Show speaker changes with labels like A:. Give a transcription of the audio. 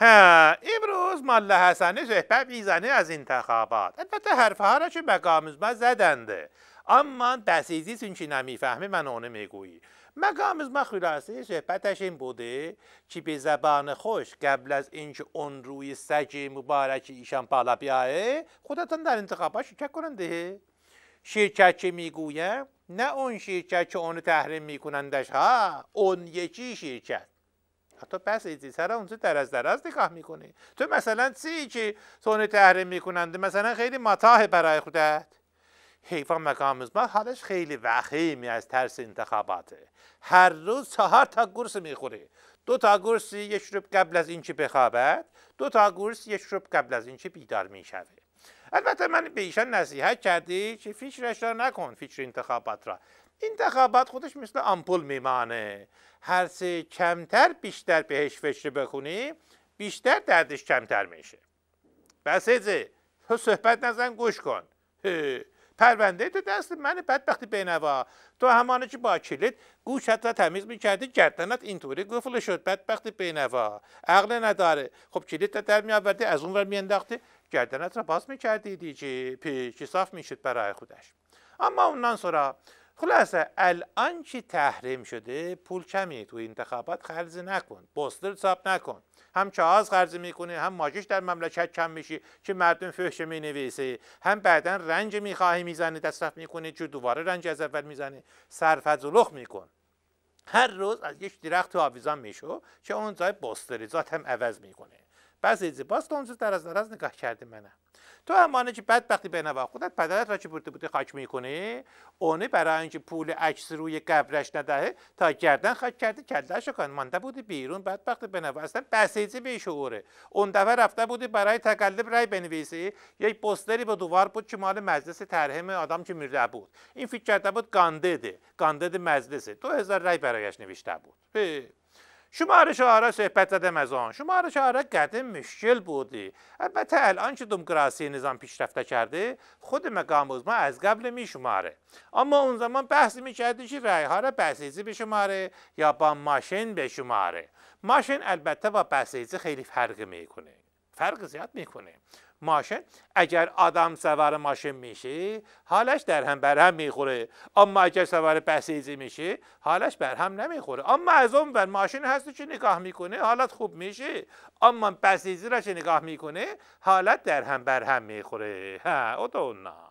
A: امروز ماله حسنی رهبر میزنه از انتخابات البته حرفها را که ما زدنده اما بسیزی چون که نمیفهمه من اونه میگویی مقام خلاصه صحبتش این بوده که به زبان خوش قبل از اینکه اون روی سج مبارک ایشان بالا بیایه خودتان در انتخابات شرکت کننده شرکت که میگویم نه اون شرکت که اونو تحریم میکنندش ها اون یکی شرکت حتی پس سر اونجا از دراز نگاه میکنی تو مثلا چی که سونه تحریم میکنند مثلا خیلی متاه برای خودت حیفا مقام ما حالش خیلی وخیمی از ترس انتخاباته هر روز چهار تا گرس میخوره دو تا گرس یه شروب قبل از اینکه بخوابد دو تا گرس یه شروب قبل از اینکه بیدار میشوه البته من به ایشان نصیحت کردی که فیچرش را نکن فیچر انتخابات را انتخابات خودش مثل آمپول میمانه هر سه کمتر بیشتر بهش فشر بخونی. بیشتر دردش کمتر میشه بسیجه تو صحبت نزن گوش کن پرونده تو دست من بدبختی بینوا تو همانه که با کلید گوشت را تمیز میکردی گردنت اینطوری گفل شد بدبختی بینوا عقل نداره خب کلید را در میآوردی از اون ور میانداختی گردنت را باز میکردی دیگه پیچی صاف میشد برای خودش اما اونان سرا خلاصه الان چی تحریم شده پول کمی تو انتخابات خرج نکن بوستر چاپ نکن هم چهاز خرج میکنی هم ماجش در مملکت کم میشی که مردم فحش نویسه هم بعدا رنج میخواهی میزنی دستف میکنی چه دوباره رنج از اول میزنی می میکن هر روز از یک درخت آویزان میشو که اون جای بوستری هم عوض میکنه بعضی باز اون در از از نگاه کرده منم تو همانه که بدبختی به نوا خودت پدرت را که برده بوده خاک میکنه اونه برای اینکه پول عکس روی قبرش ندهه تا گردن خاک کرده کلش کن مانده بوده بیرون بدبخت به نوا اصلا بسیجی به شعوره اون دفعه رفته بوده برای تقلب رای بنویسی یک پستری با دوار بود که مال مجلس ترهم آدم که میرده بود این فکر کرده بود گانده گاندد مجلسه دو هزار رای برایش نوشته بود شماره شعارا صحبت زدم از آن شماره شعارا قدم مشکل بودی البته الان که دموکراسی نظام پیشرفته کرده خود مقام ما از قبل می شماره اما اون زمان بحثی می کردی که رای ها را به شماره یا با ماشین شماره ماشین البته با بسیزی خیلی فرق میکنه فرق زیاد میکنه ماشین اگر آدم سوار ماشین میشه حالش در هم بر هم میخوره اما اگر سوار بسیجی میشه حالش بر هم نمیخوره اما از اون بر ماشین هستی که نگاه میکنه حالت خوب میشه اما بسیجی را که نگاه میکنه حالت در هم بر هم میخوره ها او